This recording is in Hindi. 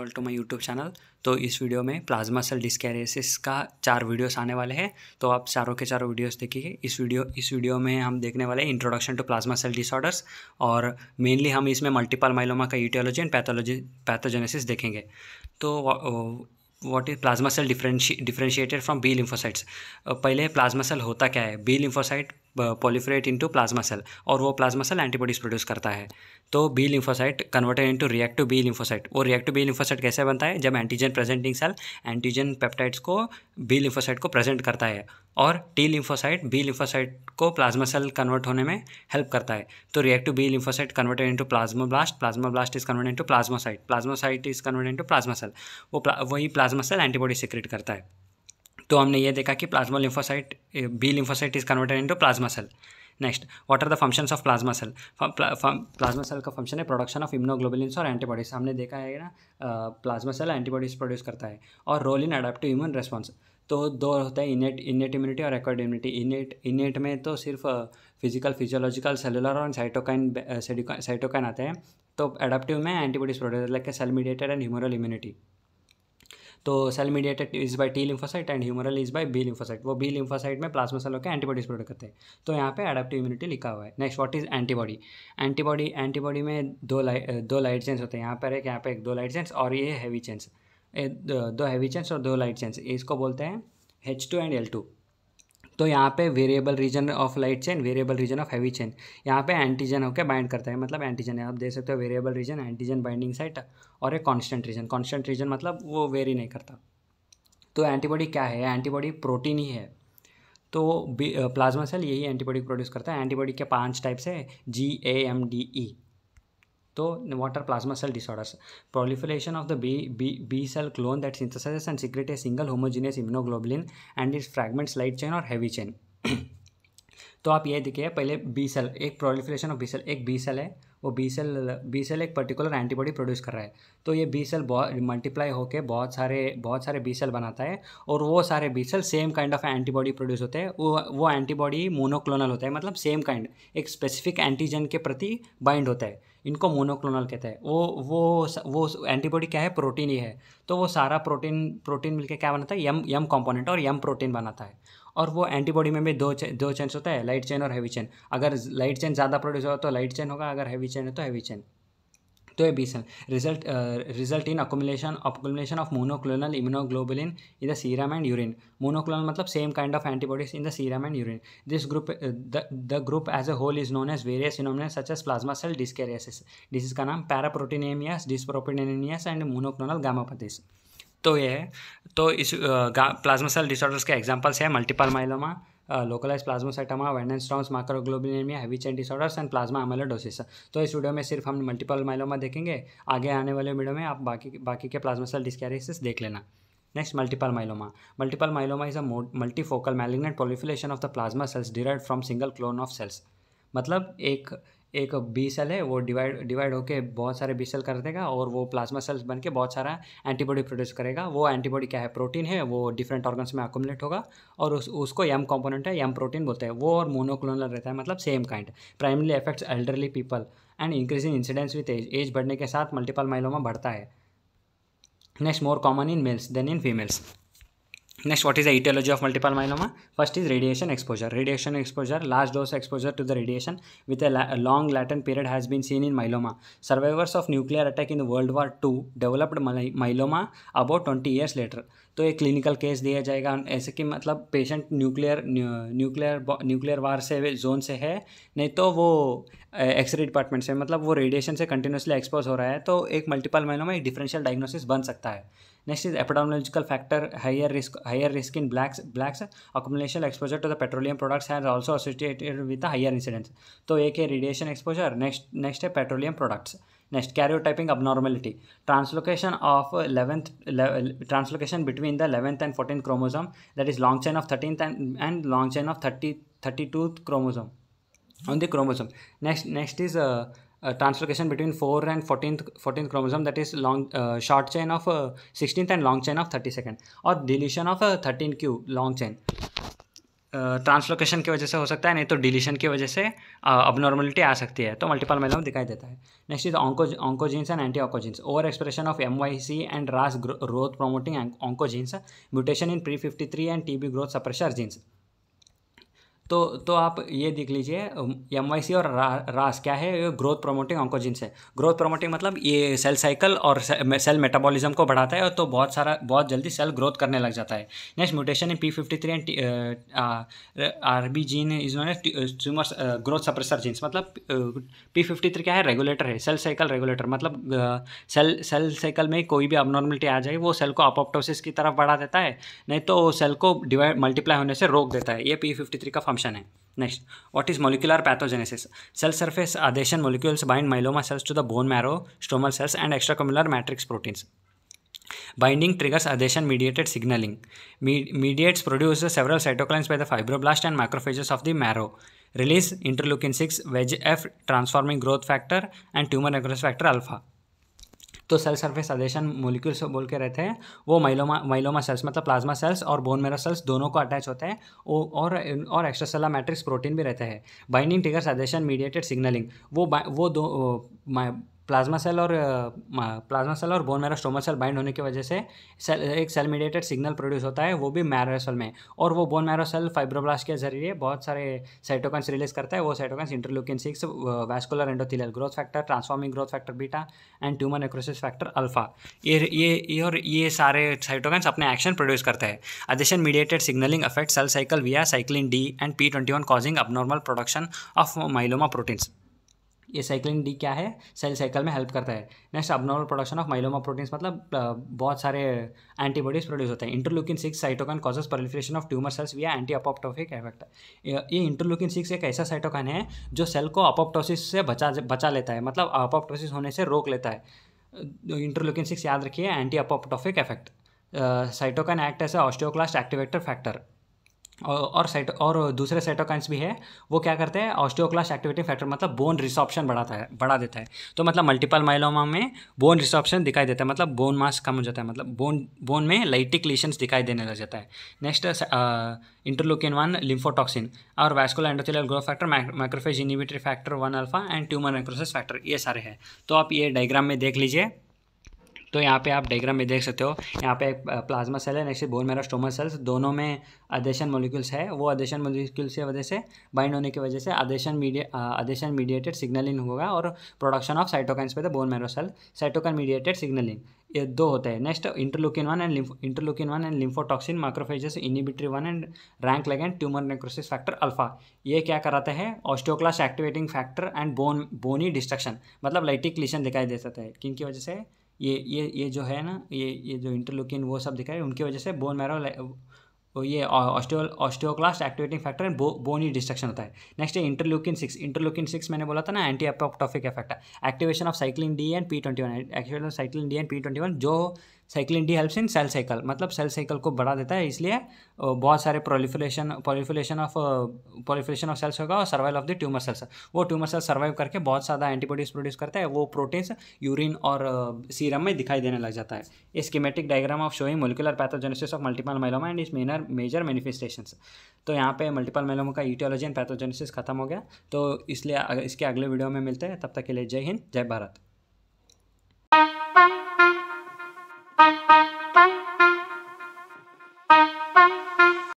Welcome to my YouTube channel तो इस वीडियो में प्लाज्मा सेल डिस्कैरियसिस का चार वीडियोस आने वाले हैं तो आप चारों के चारों वीडियोस देखिए इस वीडियो इस वीडियो में हम देखने वाले हैं introduction to plasma cell disorders और मेनली हम इसमें मल्टीपल माइलोमा का यूटियोलॉजी एंड पैथोलॉजी पैथोजेनेसिस देखेंगे तो what is plasma cell differentiated from B lymphocytes पहले प्लाज्मा सेल होता क्या है B lymphocyte proliferate into plasma cell और वो प्लाज्मा सेल एंटीबॉडीज प्रोड्यूस करता है तो B lymphocyte converted into reactive B lymphocyte वो रिएक्टिव बी लिम्फोसाइट कैसे बनता है जब antigen presenting cell antigen peptides को बी लिम्फोसाइट को प्रेजेंट करता है और टी लिम्फोसाइट बी लिम्फोसाइट को प्लाज्मा सेल कन्वर्ट होने में हेल्प करता है तो reactive B lymphocyte converted into plasma blast plasma blast is converted into plasmacyte plasmacyte is converted into plasma cell वो वही प्लाज्मा सेल एंटीबॉडी सिक्रेट करता है तो हमने ये देखा कि plasma lymphocyte B lymphocyte is converted into plasma cell next what are the function of plasma cell plasma cell का फंक्शन है प्रोडक्शन ऑफ इम्नोग्लोबुलिन और एंटीबॉडीज हमने देखा है ना प्लाज्मा सेल एंटीबॉडीज प्रोड्यूस करता है और role in adaptive immune response तो दो होता है इनेट इनेट इम्यूनिटी और एक्वायर्ड इम्यूनिटी इनेट इनेट में तो सिर्फ फिजिकल फिजियोलॉजिकल सेलुलर और साइटोकाइन साइटोकाइन आते हैं तो एडाप्टिव में antibodies produce like cell mediated and humoral immunity तो cell mediated is by T lymphocyte and humoral is by B lymphocyte वो बी लिम्फोसाइट में प्लाज्मा सेल होकर एंटीबॉडीज प्रोडक्ट करते हैं तो यहाँ पे एडेप्टिव इम्यूनिटी लिखा हुआ है next what is antibody antibody antibody में दो लाइट दो लाइट चेंस होते हैं यहाँ पर एक यहाँ पे एक दो लाइट चेंस और ये हैवी चेंस दो हैवी चेंस और दो लाइट चेंस इसको बोलते हैं H two and L two तो यहाँ पे variable region of light chain variable region of heavy chain यहाँ पे एंटीजन होकर बाइंड करता है मतलब एंटीजन है आप देख सकते हो variable region antigen binding site और एक कॉन्स्टेंट रीजन कॉन्स्टेंट रीजन मतलब वो वेरी नहीं करता तो एंटीबॉडी क्या है एंटीबॉडी प्रोटीन ही है तो प्लाज्मा सेल यही एंटीबॉडी प्रोड्यूस करता है एंटीबॉडी के पांच टाइप्स है जी ए एम डी ई तो what are plasma cell disorders Proliferation of the B B B cell clone that synthesize and secrete a single homogeneous immunoglobulin and is fragments light chain और हैवी चेन तो आप ये देखिए पहले बी सेल एक प्रोलिफरेशन ऑफ बी सेल एक बी सेल है वो बी सेल बी सेल एक पर्टिकुलर एंटीबॉडी प्रोड्यूस कर रहा है तो ये बी सेल बहुत मल्टीप्लाई होकर बहुत सारे बहुत सारे बी सेल बनाता है और वो सारे B cell same kind of antibody produce होते हैं वो वो एंटीबॉडी मोनोक्लोनल होता है मतलब सेम काइंड एक स्पेसिफिक एंटीजन के प्रति बाइंड होता है इनको मोनोक्लोनल कहते हैं वो वो वो एंटीबॉडी क्या है प्रोटीन ही है तो वो सारा प्रोटीन प्रोटीन मिलके क्या बनाता है यम यम कंपोनेंट और यम प्रोटीन बनाता है और वो एंटीबॉडी में भी दो चे, दो चेन्स होता है लाइट चेन और हैवी चेन अगर लाइट चेन ज़्यादा प्रोड्यूस होगा तो लाइट चेन होगा अगर हैवी चेन है तो हैवी चेन तो ये B cell result result in accumulation accumulation of monoclonal immunoglobulin in the serum and urine monoclonal मतलब same kind of antibodies in the serum and urine this group the group as a whole is known as various इनोमिन such as plasma cell dyscrasias disease का नाम पैराप्रोटीनेमियास डिस्प्रोटीनेमियास एंड मोनोक्लोनल गामापथिस तो ये तो इस प्लाज्मा सेल डिसऑर्डर्स के एग्जाम्पल्स है multiple myeloma localize plasmacytoma Waldenstrom's macroglobulinemia heavy chain disorders and plasma amyloidosis तो इस वीडियो में सिर्फ हम मल्टीपल माइलोमा देखेंगे आगे आने वाले वीडियो में आप बाकी बाकी के प्लाज्मा सेल डिस्कैरिस देख लेना next multiple myeloma multiple myeloma is a multifocal malignant proliferation of the plasma cells derive from single clone of cells मतलब एक एक बी सेल है वो डिवाइड डिवाइड होकर बहुत सारे बी सेल कर देगा और वो प्लाज्मा सेल्स बन के बहुत सारा एंटीबॉडी प्रोड्यूस करेगा वो एंटीबॉडी क्या है प्रोटीन है वो डिफरेंट ऑर्गन्स में अकोमलेट होगा और उस उसको यम कॉम्पोनेंट है यम प्रोटीन बोलते हैं वो और मोनोक्लोनल रहता है मतलब same kind primarily affects elderly people and increasing incidence with age age बढ़ने के साथ मल्टीपल माइलोमा बढ़ता है next more common in males than in females Next, what is the etiology of multiple myeloma? First is radiation exposure. Radiation exposure, large dose exposure to the radiation with a, la a long latent period has been seen in myeloma. Survivors of nuclear attack in the World War II developed my myeloma about 20 years later. तो एक क्लिनिकल केस दिया जाएगा ऐसे कि मतलब patient nuclear nuclear nuclear war से जोन से है नहीं तो वो एक्सरे डिपार्टमेंट से मतलब वो रेडिएशन से कंटिन्यूसली एक्सपोज हो रहा है तो एक मल्टीपल माइनों में डिफरेंशियल डायग्नोसिस बन सकता है next is epidemiological factor higher risk higher risk in blacks blacks accumulation exposure to the petroleum products has also associated with higher incidence तो एक है रेडिएशन एक्सपोजर नेक्स्ट नेक्स्ट है petroleum products Next, karyotyping abnormality. Translocation of 11th, uh, uh, translocation between the 11th and 14th chromosome, that is long chain of 13th and, and long chain of 30, 32th chromosome on the chromosome. Next, next is uh, uh, translocation between 4 and 14th, 14th chromosome that is long uh, short chain of uh, 16th and long chain of 32nd or deletion of a uh, 13q long chain translocation की वजह से हो सकता है नहीं तो डिलीशन की वजह से अब नॉर्मलिटी आ सकती है तो मल्टीपल मेलोम दिखाई देता है next is onco oncogenes and anti oncogenes over expression of M Y C and RAS growth promoting oncogenes mutation in P fifty three and T B growth suppressor genes तो तो आप ये देख लीजिए एम और रा, रास क्या है ग्रोथ प्रोमोटिंग ऑन्कोजिन्स है ग्रोथ प्रोमोटिंग मतलब ये सेल साइकिल और सेल मेटाबॉलिज्म को बढ़ाता है तो बहुत सारा बहुत जल्दी सेल ग्रोथ करने लग जाता है next mutation in P fifty three and R B gene is known tumour growth suppressor genes मतलब पी फिफ्टी थ्री क्या है रेगुलेटर है सेल साइकिल रेगुलेटर मतलब सेल सेल साइकिल में कोई भी अबनॉर्मलिटी आ जाए वो सेल को अपोप्टोसिस की तरफ बढ़ा देता है नहीं तो सेल को डिवाइड मल्टीप्लाई होने से रोक देता है ये पी फिफ्टी थ्री का function Next, what is molecular pathogenesis? Cell surface adhesion molecules bind myeloma cells to the bone marrow stromal cells and extracellular matrix proteins. Binding triggers adhesion mediated signaling. mediates produces several cytokines by the fibroblast and macrophages of the marrow. Release interleukin 6, VEGF transforming growth factor, and tumor necrosis factor alpha. तो सेल सरफेस एडेशन मोलिक्यूल्स बोल के रहते हैं वो माइलोमा माइलोमा सेल्स मतलब प्लाज्मा सेल्स और बोन मेरा सेल्स दोनों को अटैच होते हैं और और सेला मैट्रिक्स प्रोटीन भी रहते हैं binding triggers adhesion mediated signalling वो वो दो प्लाज्मा सेल और प्लाज्मा सेल और bone marrow stromal cell bind होने की वजह से सेल एक सेल मीडिएटेड सिग्नल प्रोड्यूस होता है वो भी मैरो सेल में और वो बोन मैरो सेल फाइब्रोब्लास्ट के जरिए बहुत सारे साइटोकन्स रिलीज करता है वो cytokines interleukin six vascular endothelial growth factor transforming growth factor beta and tumour necrosis factor alpha ये ये ये और ये सारे साइटोकन्स अपने एक्शन प्रोड्यूस करते हैं adhesion mediated signalling affect cell cycle via cyclin D and P twenty one causing normal production of myeloma proteins ये साइक्लिन डी क्या है सेल साइकिल में हेल्प करता है next abnormal production of myeloma proteins मतलब uh, बहुत सारे एंटीबॉडीज प्रोड्यूस होते हैं interleukin six cytokine causes proliferation of tumour cells या एंटी अपोप्टोफिक इफेक्ट ये इंटरलुकिन सिक्स एक ऐसा साइटोकॉन है जो सेल को अपोप्टोसिस से बचा बचा लेता है मतलब अपोप्टोसिस होने से रोक लेता है इंटरलुकिन तो सिक्स याद रखिए anti apoptotic effect cytokine act ऐसा ऑस्टियोक्लास्ट एक्टिवेटर फैक्टर और सेट और दूसरे सेटोकाइंस भी है वो क्या करते हैं ऑस्टियोक्लास एक्टिवेटिंग फैक्टर मतलब बोन रिसॉप्शन बढ़ाता है बढ़ा देता है तो मतलब मल्टीपल माइलोमा में बोन रिसॉप्शन दिखाई देता है मतलब बोन मास कम हो जाता है मतलब बोन बोन में लाइटिक लेशंस दिखाई देने लग जाता है नेक्स्ट इंटरलोकिन वन लिम्फोटॉक्सिन और vascular endothelial growth factor macrophage inhibitory factor one alpha and tumour necrosis factor ये सारे हैं तो आप ये डायग्राम में देख लीजिए तो यहाँ पे आप डायग्राम में देख सकते हो यहाँ पे एक प्लाज्मा सेल है next bone marrow stromal cells दोनों में आदेशन मोलिक्यूल्स है वो आदेशन मोलिक्यूल्स की वजह से बाइंड होने की वजह से adhesion media adhesion mediated signalling होगा और प्रोडक्शन ऑफ साइटोकाइंस पे bone marrow cell cytokine mediated signalling ये दो होता है next interleukin one and interleukin one and lymphotoxin macrophages inhibitory one and RANK and tumour necrosis factor alpha ये क्या कराते हैं osteoclast activating factor and bone bony destruction मतलब लाइटिक लिशन दिखाई दे सकता है की वजह से ये ये ये जो है ना ये ये जो इंटरलोकिन वो सब दिखाए उनकी वजह से बोन मैरो ये osteo osteoclast activating factor and bo, bony destruction होता है नेक्स्ट है इंटरलोकिन सिक्स इंटरलोकिन सिक्स मैंने बोला था ना anti apoptotic effect activation of cyclin D and P twenty one activation of cyclin D and P twenty one जो cyclin D helps in cell cycle मतलब सेल साइकिल को बढ़ा देता है इसलिए बहुत सारे proliferation proliferation of proliferation of cells होगा और survive of the tumour cells वो ट्यूमर सेल्स सर्वाइव करके बहुत ज़्यादा एंटीबॉडीज प्रोड्यूस करता है वो प्रोटीन्स यूरिन और सीरम में दिखाई देने लग जाता है schematic diagram of showing molecular pathogenesis of multiple myeloma and इस मेनर मेजर मैनिफेस्टेशन तो यहाँ पे मल्टीपल माइलोमा का यूटियोलॉजी एंड पैथोजेनेसिस खत्म हो गया तो इसलिए इसके अगले वीडियो में मिलते हैं तब तक के लिए जय हिंद जय भारत